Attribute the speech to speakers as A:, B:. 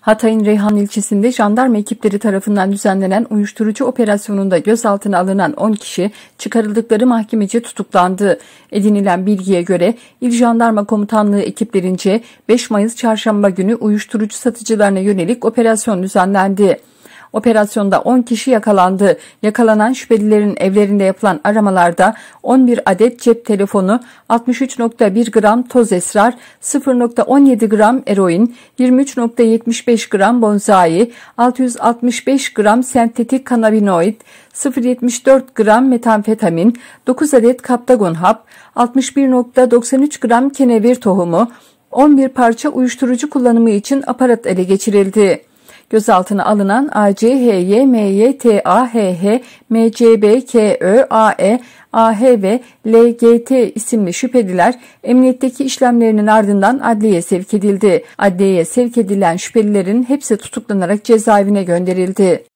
A: Hatay'ın
B: Reyhan ilçesinde jandarma ekipleri tarafından düzenlenen uyuşturucu operasyonunda gözaltına alınan 10 kişi çıkarıldıkları mahkemece tutuklandı. Edinilen bilgiye göre İl Jandarma Komutanlığı ekiplerince 5 Mayıs çarşamba günü uyuşturucu satıcılarına yönelik operasyon düzenlendi. Operasyonda 10 kişi yakalandı. Yakalanan şüphelilerin evlerinde yapılan aramalarda 11 adet cep telefonu, 63.1 gram toz esrar, 0.17 gram eroin, 23.75 gram bonzai, 665 gram sentetik kanabinoid, 0.74 gram metamfetamin, 9 adet kaptagon hap, 61.93 gram kenevir tohumu, 11 parça uyuşturucu kullanımı için aparat ele geçirildi. Gözaltına alınan ACHY, MYTA, HH, MCB, KÖ, AE, AH ve LGT isimli şüpheliler emniyetteki işlemlerinin ardından adliyeye sevk edildi. Adliyeye sevk edilen şüphelilerin hepsi tutuklanarak cezaevine gönderildi.